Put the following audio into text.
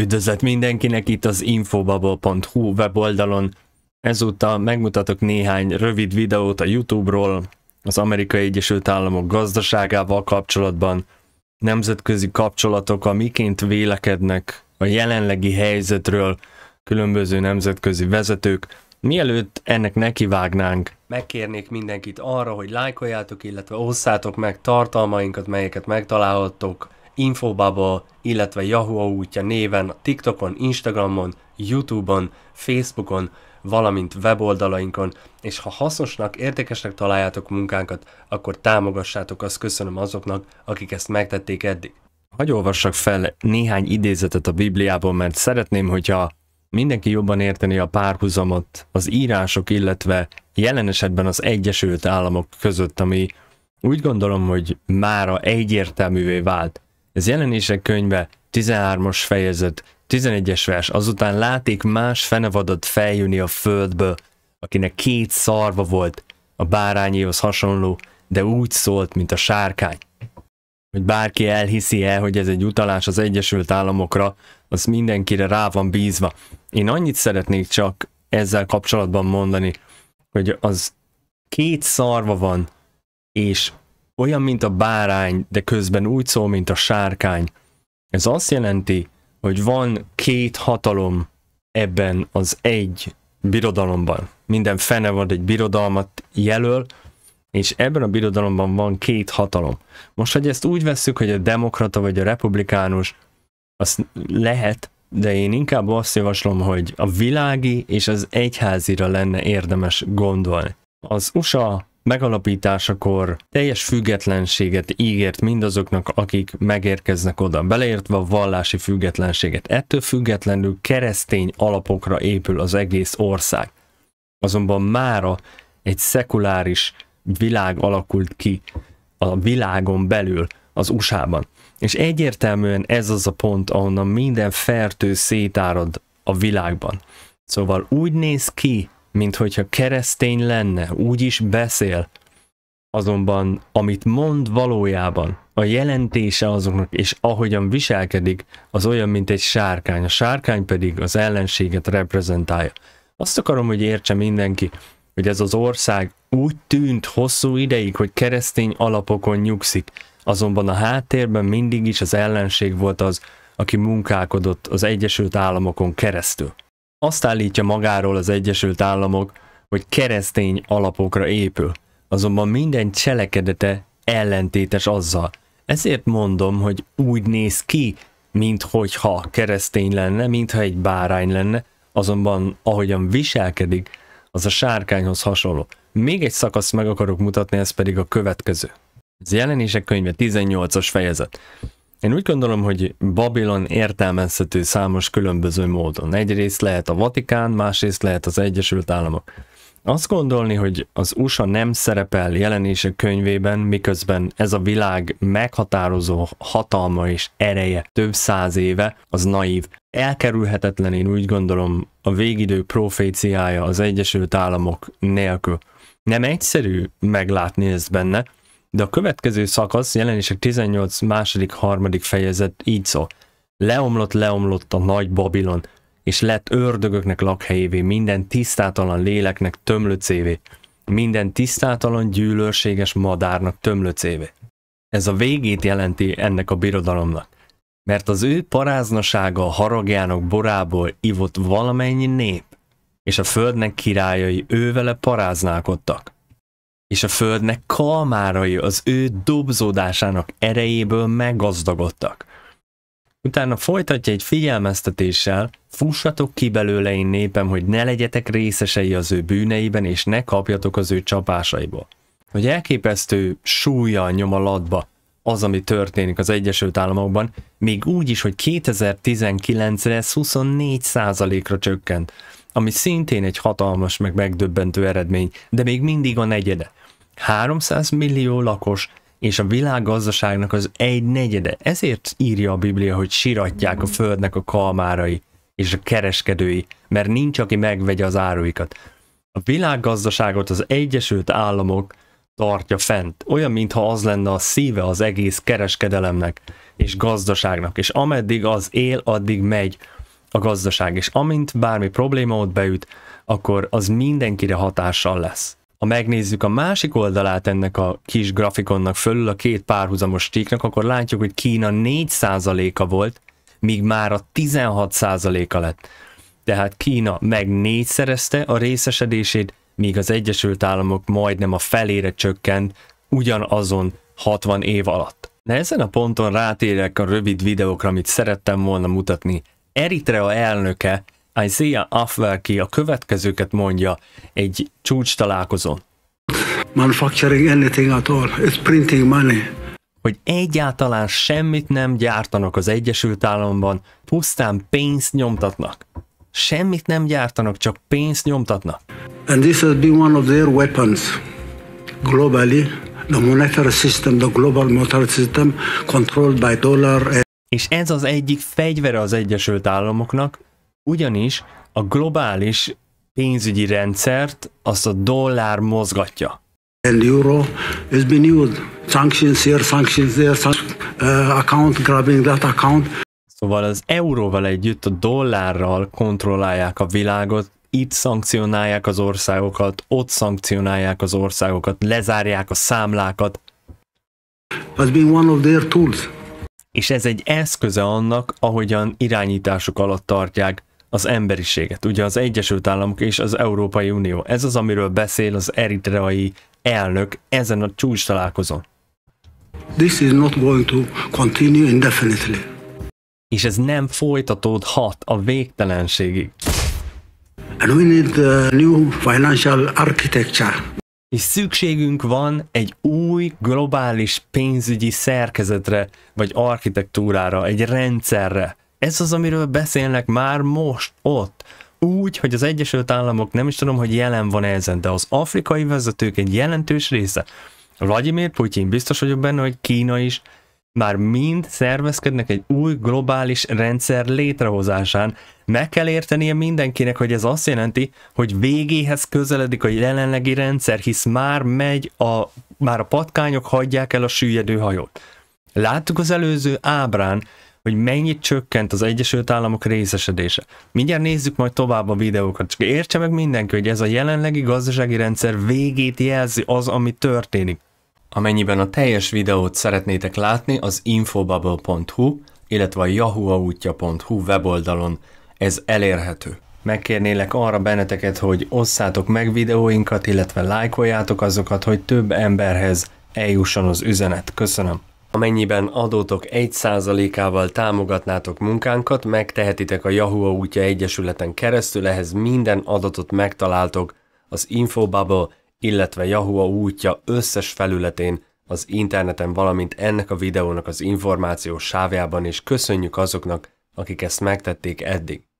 Üdvözlet mindenkinek itt az infobubble.hu weboldalon. Ezúttal megmutatok néhány rövid videót a YouTube-ról, az Amerikai Egyesült Államok gazdaságával kapcsolatban, nemzetközi kapcsolatok, miként vélekednek a jelenlegi helyzetről különböző nemzetközi vezetők. Mielőtt ennek nekivágnánk, megkérnék mindenkit arra, hogy lájkoljátok, illetve osszátok meg tartalmainkat, melyeket megtalálhattok Infobubble, illetve Yahoo útja néven TikTokon, Instagramon, Youtube-on, Facebookon, valamint weboldalainkon, és ha hasznosnak, értékesnek találjátok munkánkat, akkor támogassátok, azt köszönöm azoknak, akik ezt megtették eddig. Hagy olvassak fel néhány idézetet a Bibliából, mert szeretném, hogyha mindenki jobban érteni a párhuzamot az írások, illetve jelen esetben az Egyesült Államok között, ami úgy gondolom, hogy mára egyértelművé vált. Ez jelenések könyve 13 os fejezet, 11-es vers, azután láték más fenevadat feljönni a földből, akinek két szarva volt, a bárányéhoz hasonló, de úgy szólt, mint a sárkány. Hogy bárki elhiszi el, hogy ez egy utalás az Egyesült Államokra, az mindenkire rá van bízva. Én annyit szeretnék csak ezzel kapcsolatban mondani, hogy az két szarva van, és olyan, mint a bárány, de közben úgy szól, mint a sárkány. Ez azt jelenti, hogy van két hatalom ebben az egy birodalomban. Minden fenevad egy birodalmat jelöl, és ebben a birodalomban van két hatalom. Most, hogy ezt úgy vesszük, hogy a demokrata vagy a republikánus, azt lehet, de én inkább azt javaslom, hogy a világi és az egyházira lenne érdemes gondolni. Az USA megalapításakor teljes függetlenséget ígért mindazoknak, akik megérkeznek oda, beleértve a vallási függetlenséget. Ettől függetlenül keresztény alapokra épül az egész ország. Azonban mára egy szekuláris világ alakult ki a világon belül, az USA-ban. És egyértelműen ez az a pont, ahonnan minden fertő szétárad a világban. Szóval úgy néz ki mint hogyha keresztény lenne, úgy is beszél. Azonban, amit mond valójában, a jelentése azoknak, és ahogyan viselkedik, az olyan, mint egy sárkány. A sárkány pedig az ellenséget reprezentálja. Azt akarom, hogy értse mindenki, hogy ez az ország úgy tűnt hosszú ideig, hogy keresztény alapokon nyugszik, azonban a háttérben mindig is az ellenség volt az, aki munkálkodott az Egyesült Államokon keresztül. Azt állítja magáról az Egyesült Államok, hogy keresztény alapokra épül, azonban minden cselekedete ellentétes azzal. Ezért mondom, hogy úgy néz ki, minthogyha keresztény lenne, mintha egy bárány lenne, azonban ahogyan viselkedik, az a sárkányhoz hasonló. Még egy szakaszt meg akarok mutatni, ez pedig a következő. Ez jelenések könyve 18-as fejezet. Én úgy gondolom, hogy Babilon értelmezhető számos különböző módon. Egyrészt lehet a Vatikán, másrészt lehet az Egyesült Államok. Azt gondolni, hogy az USA nem szerepel jelenése könyvében, miközben ez a világ meghatározó hatalma és ereje több száz éve, az naív. Elkerülhetetlen, én úgy gondolom, a végidő proféciája az Egyesült Államok nélkül. Nem egyszerű meglátni ezt benne, de a következő szakasz, jelenések 18. második, harmadik fejezet így szól. Leomlott, leomlott a nagy Babilon, és lett ördögöknek lakhelyévé, minden tisztátalan léleknek tömlöcévé, minden tisztátalan gyűlölséges madárnak tömlöcévé. Ez a végét jelenti ennek a birodalomnak, mert az ő paráznasága a haragjának borából ivott valamennyi nép, és a földnek királyai ővele paráználkodtak és a földnek kalmárai az ő dobzódásának erejéből meggazdagodtak. Utána folytatja egy figyelmeztetéssel, fussatok ki belőle én népem, hogy ne legyetek részesei az ő bűneiben, és ne kapjatok az ő csapásaiból. Hogy elképesztő súlya nyom a latba az, ami történik az Egyesült Államokban, még úgy is, hogy 2019-re 24%-ra csökkent ami szintén egy hatalmas, meg megdöbbentő eredmény, de még mindig a negyede. 300 millió lakos és a világgazdaságnak az egy negyede. Ezért írja a Biblia, hogy siratják a földnek a kalmárai és a kereskedői, mert nincs, aki megvegye az áruikat. A világgazdaságot az Egyesült Államok tartja fent. Olyan, mintha az lenne a szíve az egész kereskedelemnek és gazdaságnak, és ameddig az él, addig megy a gazdaság, és amint bármi probléma ott beüt, akkor az mindenkire hatással lesz. Ha megnézzük a másik oldalát ennek a kis grafikonnak fölül, a két párhuzamos stíknak, akkor látjuk, hogy Kína 4%-a volt, míg már a 16%-a lett. Tehát Kína meg négyszerezte a részesedését, míg az Egyesült Államok majdnem a felére csökkent ugyanazon 60 év alatt. De ezen a ponton rátérek a rövid videókra, amit szerettem volna mutatni Eritrea elnöke Isaiah Afwerki a következőket mondja egy csúcs találkozón. Manufacturing anything at all, it's printing money. Hogy egyáltalán semmit nem gyártanak az Egyesült Államban, pusztán pénzt nyomtatnak. Semmit nem gyártanak, csak pénzt nyomtatnak. And this has been one of their weapons globally the monetary system, the global monetary system controlled by dollar és ez az egyik fegyvere az Egyesült Államoknak, ugyanis a globális pénzügyi rendszert azt a dollár mozgatja. And euro has been used. Sanctions here, sanctions there, uh, account grabbing that account. Szóval az euróval együtt a dollárral kontrollálják a világot, itt szankcionálják az országokat, ott szankcionálják az országokat, lezárják a számlákat. Has been one of their tools és ez egy eszköze annak, ahogyan irányításuk alatt tartják az emberiséget, ugye az Egyesült Államok és az Európai Unió. Ez az, amiről beszél az eritreai elnök ezen a csúcs találkozón. This is not going to continue indefinitely. És ez nem folytatódhat a végtelenségig. And we need a new financial architecture és szükségünk van egy új globális pénzügyi szerkezetre, vagy architektúrára, egy rendszerre. Ez az, amiről beszélnek már most ott. Úgy, hogy az Egyesült Államok nem is tudom, hogy jelen van ezen, de az afrikai vezetők egy jelentős része. Vladimir Putyin, biztos vagyok benne, hogy Kína is már mind szervezkednek egy új globális rendszer létrehozásán. Meg kell értenie mindenkinek, hogy ez azt jelenti, hogy végéhez közeledik a jelenlegi rendszer, hisz már megy a, már a patkányok hagyják el a süllyedő hajót. Láttuk az előző ábrán, hogy mennyit csökkent az Egyesült Államok részesedése. Mindjárt nézzük majd tovább a videókat, csak értse meg mindenki, hogy ez a jelenlegi gazdasági rendszer végét jelzi az, ami történik. Amennyiben a teljes videót szeretnétek látni, az infobubble.hu, illetve a yahuautja.hu weboldalon ez elérhető. Megkérnélek arra benneteket, hogy osszátok meg videóinkat, illetve lájkoljátok azokat, hogy több emberhez eljusson az üzenet. Köszönöm! Amennyiben adótok 1%-ával támogatnátok munkánkat, megtehetitek a Yahoo útja egyesületen keresztül, ehhez minden adatot megtaláltok az Infobubble illetve Yahoo útja összes felületén, az interneten, valamint ennek a videónak az információs sávjában, és köszönjük azoknak, akik ezt megtették eddig.